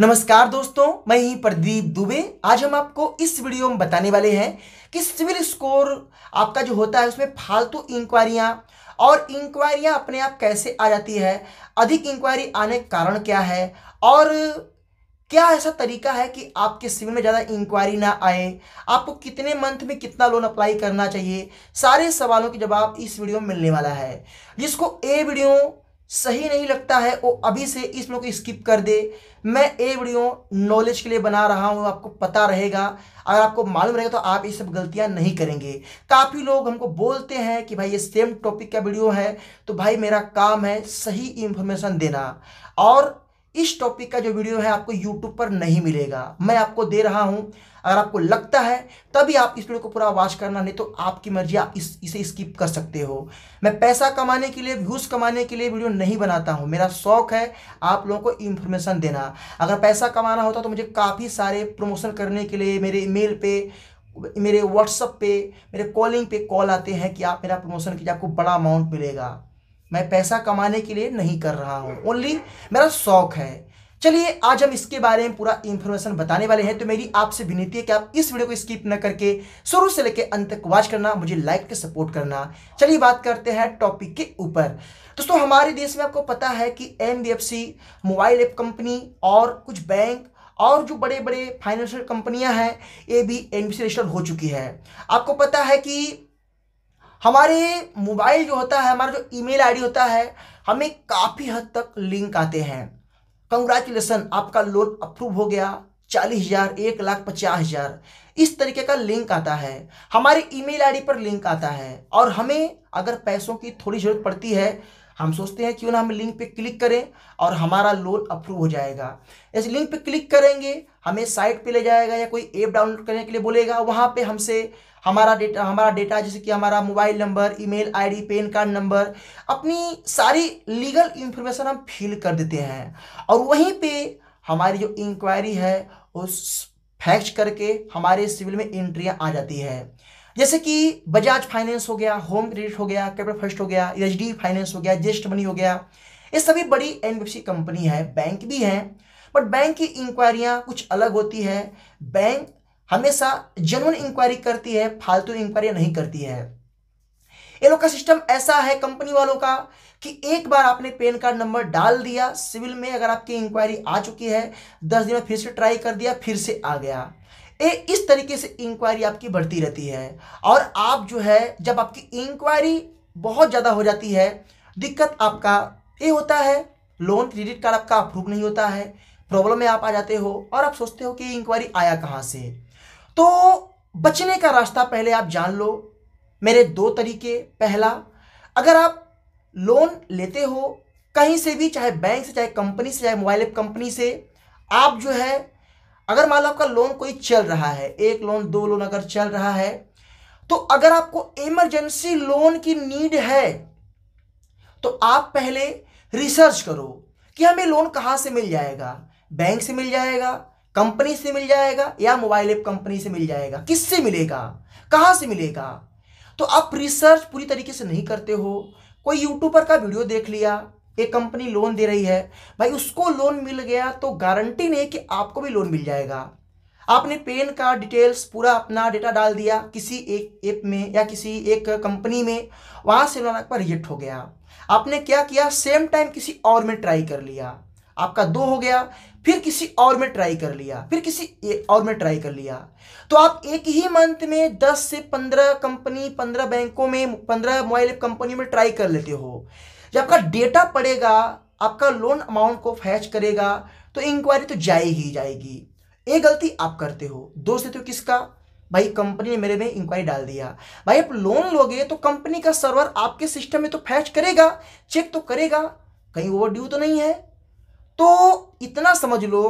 नमस्कार दोस्तों मैं ही प्रदीप दुबे आज हम आपको इस वीडियो में बताने वाले हैं कि सिविल स्कोर आपका जो होता है उसमें फालतू इंक्वायरियाँ और इंक्वायरियाँ अपने आप कैसे आ जाती है अधिक इंक्वायरी आने का कारण क्या है और क्या ऐसा तरीका है कि आपके सिविल में ज़्यादा इंक्वायरी ना आए आपको कितने मंथ में कितना लोन अप्लाई करना चाहिए सारे सवालों के जवाब इस वीडियो में मिलने वाला है जिसको ए वीडियो सही नहीं लगता है वो अभी से इस वीडियो को स्किप कर दे मैं ये वीडियो नॉलेज के लिए बना रहा हूँ आपको पता रहेगा अगर आपको मालूम रहेगा तो आप ये सब गलतियाँ नहीं करेंगे काफ़ी लोग हमको बोलते हैं कि भाई ये सेम टॉपिक का वीडियो है तो भाई मेरा काम है सही इन्फॉर्मेशन देना और इस टॉपिक का जो वीडियो है आपको यूट्यूब पर नहीं मिलेगा मैं आपको दे रहा हूं अगर आपको लगता है तभी आप इस वीडियो को पूरा वॉच करना नहीं तो आपकी मर्जी आप इस इसे स्किप कर सकते हो मैं पैसा कमाने के लिए व्यूज़ कमाने के लिए वीडियो नहीं बनाता हूं मेरा शौक़ है आप लोगों को इन्फॉर्मेशन देना अगर पैसा कमाना होता तो मुझे काफ़ी सारे प्रमोशन करने के लिए मेरे ईमेल पे मेरे व्हाट्सअप पे मेरे कॉलिंग पे कॉल आते हैं कि आप मेरा प्रमोशन कीजिए आपको बड़ा अमाउंट मिलेगा मैं पैसा कमाने के लिए नहीं कर रहा हूँ ओनली मेरा शौक है चलिए आज हम इसके बारे में पूरा इन्फॉर्मेशन बताने वाले हैं तो मेरी आपसे विनती है कि आप इस वीडियो को स्किप न करके शुरू से लेकर अंत तक वॉच करना मुझे लाइक के सपोर्ट करना चलिए बात करते हैं टॉपिक के ऊपर दोस्तों हमारे देश में आपको पता है कि एम मोबाइल ऐप कंपनी और कुछ बैंक और जो बड़े बड़े फाइनेंशियल कंपनियां हैं ये भी एनबीसी रजिस्टर हो चुकी है आपको पता है कि हमारे मोबाइल जो होता है हमारा जो ईमेल आईडी होता है हमें काफ़ी हद तक लिंक आते हैं कंग्रेचुलेसन आपका लोन अप्रूव हो गया चालीस हज़ार एक लाख पचास हज़ार इस तरीके का लिंक आता है हमारे ईमेल आईडी पर लिंक आता है और हमें अगर पैसों की थोड़ी ज़रूरत पड़ती है हम सोचते हैं क्यों ना हम लिंक पे क्लिक करें और हमारा लोन अप्रूव हो जाएगा इस लिंक पे क्लिक करेंगे हमें साइट पे ले जाएगा या कोई ऐप डाउनलोड करने के लिए बोलेगा वहाँ पे हमसे हमारा डेटा हमारा डेटा जैसे कि हमारा mobile number email ID PAN card number अपनी सारी लीगल इन्फॉर्मेशन हम फिल कर देते हैं और वहीं पर हमारी जो इंक्वायरी है उस फैक्स करके हमारे सिविल में एंट्रियाँ आ जाती है जैसे कि बजाज फाइनेंस हो गया होम क्रेडिट हो गया कैपिटल फर्स्ट हो गया एच डी फाइनेंस हो गया जेस्ट मनी हो गया ये सभी बड़ी एनबीएफसी कंपनी है बैंक भी हैं बट बैंक की इंक्वायरियाँ कुछ अलग होती है बैंक हमेशा जनवन इंक्वायरी करती है फालतू इंक्वायरी नहीं करती है ये लोग का सिस्टम ऐसा है कंपनी वालों का कि एक बार आपने पेन कार्ड नंबर डाल दिया सिविल में अगर आपकी इंक्वायरी आ चुकी है दस दिन में फिर से ट्राई कर दिया फिर से आ गया ए, इस तरीके से इंक्वायरी आपकी बढ़ती रहती है और आप जो है जब आपकी इंक्वायरी बहुत ज़्यादा हो जाती है दिक्कत आपका ये होता है लोन क्रेडिट कार्ड आपका अप्रूव नहीं होता है प्रॉब्लम में आप आ जाते हो और आप सोचते हो कि इंक्वायरी आया कहाँ से तो बचने का रास्ता पहले आप जान लो मेरे दो तरीके पहला अगर आप लोन लेते हो कहीं से भी चाहे बैंक से चाहे कंपनी से चाहे मोबाइल ऐप कंपनी से आप जो है अगर मान लो आपका लोन कोई चल रहा है एक लोन दो लोन अगर चल रहा है तो अगर आपको इमरजेंसी लोन की नीड है तो आप पहले रिसर्च करो कि हमें लोन कहाँ से मिल जाएगा बैंक से मिल जाएगा कंपनी से मिल जाएगा या मोबाइल ऐप कंपनी से मिल जाएगा किससे मिलेगा कहाँ से मिलेगा तो आप रिसर्च पूरी तरीके से नहीं करते हो कोई यूट्यूबर का वीडियो देख लिया एक कंपनी लोन दे रही है भाई उसको लोन मिल गया तो गारंटी नहीं कि आपको भी लोन मिल जाएगा आपने पेन का डिटेल्स पूरा अपना डेटा डाल दिया किसी एक ऐप में या किसी एक कंपनी में वहां से लोन आपका रिजेक्ट हो गया आपने क्या किया सेम टाइम किसी और में ट्राई कर लिया आपका दो हो गया फिर किसी और में ट्राई कर लिया फिर किसी और में ट्राई कर लिया तो आप एक ही मंथ में दस से पंद्रह कंपनी पंद्रह बैंकों में पंद्रह मोबाइल कंपनी में ट्राई कर लेते हो जब आपका डेटा पड़ेगा आपका लोन अमाउंट को फैच करेगा तो इंक्वायरी तो जाएगी जाएगी ये गलती आप करते हो दोस्त तो किसका भाई कंपनी ने मेरे में इंक्वायरी डाल दिया भाई आप लोन लोगे तो कंपनी का सर्वर आपके सिस्टम में तो फैच करेगा चेक तो करेगा कहीं ओवर ड्यू तो नहीं है तो इतना समझ लो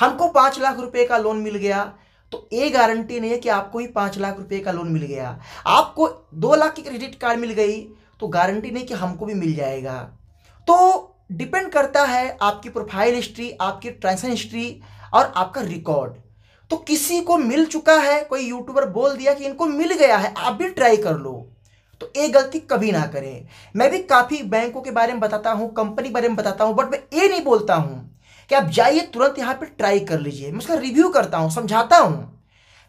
हमको पांच लाख रुपए का लोन मिल गया तो ये गारंटी नहीं है कि आपको ही पांच लाख रुपए का लोन मिल गया आपको दो लाख की क्रेडिट कार्ड मिल गई तो गारंटी नहीं कि हमको भी मिल जाएगा तो डिपेंड करता है आपकी प्रोफाइल हिस्ट्री आपकी ट्रांजेक्शन हिस्ट्री और आपका रिकॉर्ड तो किसी को मिल चुका है कोई यूट्यूबर बोल दिया कि इनको मिल गया है आप भी ट्राई कर लो तो ये गलती कभी ना करें मैं भी काफ़ी बैंकों के बारे में बताता हूं कंपनी के बारे में बताता हूँ बट मैं ये नहीं बोलता हूँ कि आप जाइए तुरंत यहां पर ट्राई कर लीजिए मैं उसका रिव्यू करता हूँ समझाता हूँ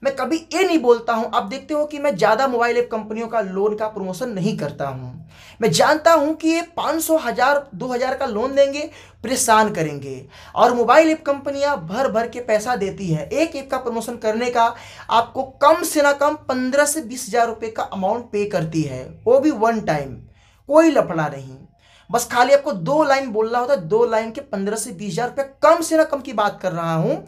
मैं कभी ये नहीं बोलता हूँ आप देखते हो कि मैं ज़्यादा मोबाइल ऐप कंपनियों का लोन का प्रमोशन नहीं करता हूँ मैं जानता हूं कि ये पाँच सौ हजार दो हजार का लोन देंगे परेशान करेंगे और मोबाइल ऐप कंपनियां भर भर के पैसा देती है एक ऐप का प्रमोशन करने का आपको कम से ना कम पंद्रह से बीस हजार रुपये का अमाउंट पे करती है वो भी वन टाइम कोई लफड़ा नहीं बस खाली आपको दो लाइन बोलना होता है दो लाइन के पंद्रह से बीस हजार रुपये कम से ना कम की बात कर रहा हूँ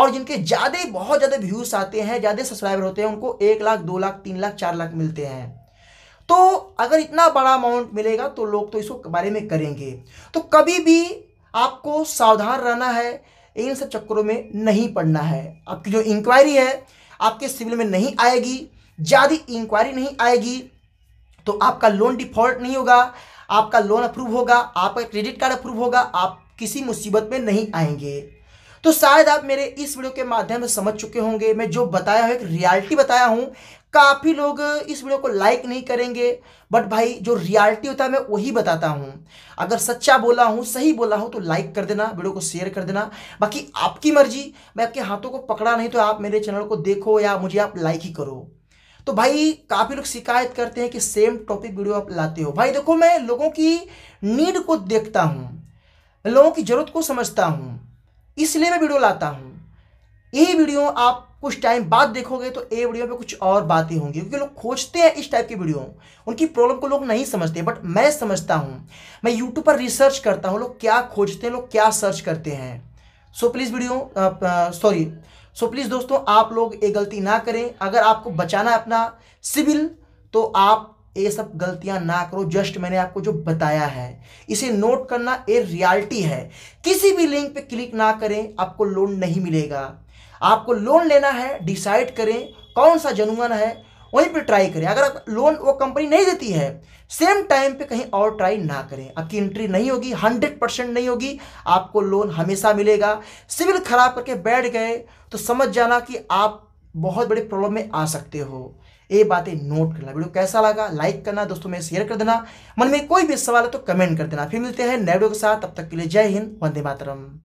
और जिनके ज़्यादा बहुत ज़्यादा व्यूज आते हैं ज़्यादा सब्सक्राइबर होते हैं उनको एक लाख दो लाख तीन लाख चार लाख मिलते हैं तो अगर इतना बड़ा अमाउंट मिलेगा तो लोग तो इसको बारे में करेंगे तो कभी भी आपको सावधान रहना है इन सब चक्करों में नहीं पड़ना है आपकी जो इंक्वायरी है आपके सिविल में नहीं आएगी ज़्यादा इंक्वायरी नहीं आएगी तो आपका लोन डिफॉल्ट नहीं होगा आपका लोन अप्रूव होगा आपका क्रेडिट कार्ड अप्रूव होगा आप किसी मुसीबत में नहीं आएंगे तो शायद आप मेरे इस वीडियो के माध्यम से समझ चुके होंगे मैं जो बताया हूँ एक रियलिटी बताया हूँ काफ़ी लोग इस वीडियो को लाइक नहीं करेंगे बट भाई जो रियलिटी होता है मैं वही बताता हूँ अगर सच्चा बोला हूँ सही बोला हूँ तो लाइक कर देना वीडियो को शेयर कर देना बाकी आपकी मर्जी मैं आपके हाथों को पकड़ा नहीं तो आप मेरे चैनल को देखो या मुझे आप लाइक ही करो तो भाई काफ़ी लोग शिकायत करते हैं कि सेम टॉपिक वीडियो आप लाते हो भाई देखो मैं लोगों की नीड को देखता हूँ लोगों की ज़रूरत को समझता हूँ इसलिए मैं वीडियो लाता हूँ यही वीडियो आप कुछ टाइम बाद देखोगे तो ये वीडियो पे कुछ और बातें होंगी क्योंकि लोग खोजते हैं इस टाइप की वीडियो उनकी प्रॉब्लम को लोग नहीं समझते बट मैं समझता हूँ मैं यूट्यूब पर रिसर्च करता हूँ लोग क्या खोजते हैं लोग क्या सर्च करते हैं so please video sorry so please दोस्तों आप लोग ये गलती ना करें अगर आपको बचाना है अपना सिविल तो आप ये सब गलतियां ना करो जस्ट मैंने आपको जो बताया है इसे नोट करना ये रियलिटी है किसी भी लिंक पे क्लिक ना करें आपको लोन नहीं मिलेगा आपको लोन लेना है डिसाइड करें कौन सा जनुअन है वहीं पर ट्राई करें अगर आप लोन वो कंपनी नहीं देती है सेम टाइम पे कहीं और ट्राई ना करें आपकी एंट्री नहीं होगी हंड्रेड परसेंट नहीं होगी आपको लोन हमेशा मिलेगा सिविल खराब करके बैठ गए तो समझ जाना कि आप बहुत बड़े प्रॉब्लम में आ सकते हो ये बातें नोट करना वीडियो कैसा लगा लाइक करना दोस्तों में शेयर कर देना मन में कोई भी सवाल है तो कमेंट कर देना फिर मिलते हैं नए वीडियो के साथ तब तक के लिए जय हिंद वंदे मातरम